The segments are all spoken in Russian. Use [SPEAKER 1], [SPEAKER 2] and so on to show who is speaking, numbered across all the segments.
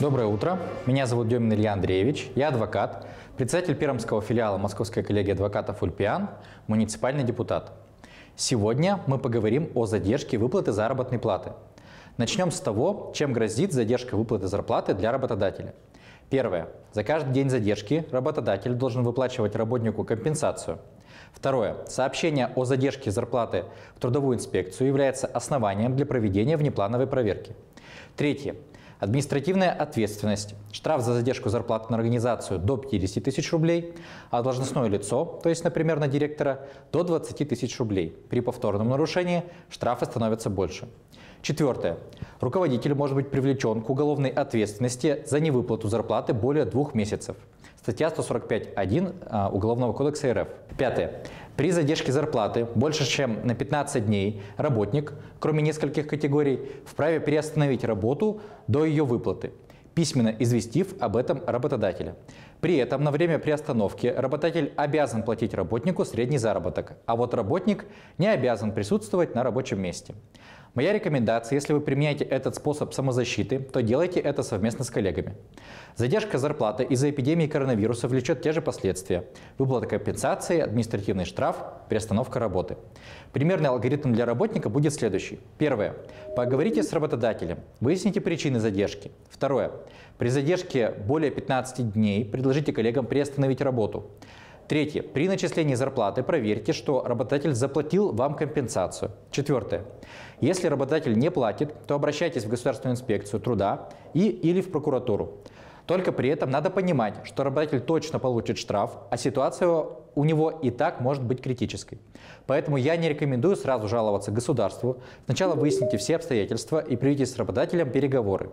[SPEAKER 1] Доброе утро. Меня зовут Демин Илья Андреевич. Я адвокат, председатель пермского филиала Московской коллегии адвокатов «Ульпиан», муниципальный депутат. Сегодня мы поговорим о задержке выплаты заработной платы. Начнем с того, чем грозит задержка выплаты зарплаты для работодателя. Первое. За каждый день задержки работодатель должен выплачивать работнику компенсацию. Второе. Сообщение о задержке зарплаты в трудовую инспекцию является основанием для проведения внеплановой проверки. Третье административная ответственность, штраф за задержку зарплаты на организацию до 50 тысяч рублей, а должностное лицо, то есть, например, на директора, до 20 тысяч рублей. При повторном нарушении штрафы становятся больше. Четвертое. Руководитель может быть привлечен к уголовной ответственности за невыплату зарплаты более двух месяцев. Статья 145.1 а, Уголовного кодекса РФ. Пятое. При задержке зарплаты больше чем на 15 дней работник, кроме нескольких категорий, вправе приостановить работу до ее выплаты письменно известив об этом работодателя. При этом на время приостановки работатель обязан платить работнику средний заработок, а вот работник не обязан присутствовать на рабочем месте. Моя рекомендация, если вы применяете этот способ самозащиты, то делайте это совместно с коллегами. Задержка зарплаты из-за эпидемии коронавируса влечет те же последствия. Выплата компенсации, административный штраф, приостановка работы. Примерный алгоритм для работника будет следующий. Первое. Поговорите с работодателем, выясните причины задержки. Второе. При задержке более 15 дней предложите коллегам приостановить работу. Третье. При начислении зарплаты проверьте, что работодатель заплатил вам компенсацию. Четвертое. Если работодатель не платит, то обращайтесь в Государственную инспекцию труда и, или в прокуратуру. Только при этом надо понимать, что работодатель точно получит штраф, а ситуация у него и так может быть критической. Поэтому я не рекомендую сразу жаловаться государству. Сначала выясните все обстоятельства и приведите с работодателем переговоры.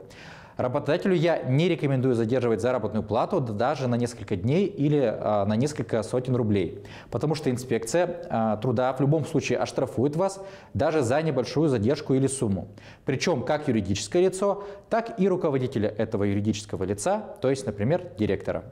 [SPEAKER 1] Работодателю я не рекомендую задерживать заработную плату даже на несколько дней или а, на несколько сотен рублей, потому что инспекция а, труда в любом случае оштрафует вас даже за небольшую задержку или сумму. Причем как юридическое лицо, так и руководителя этого юридического лица, то есть, например, директора.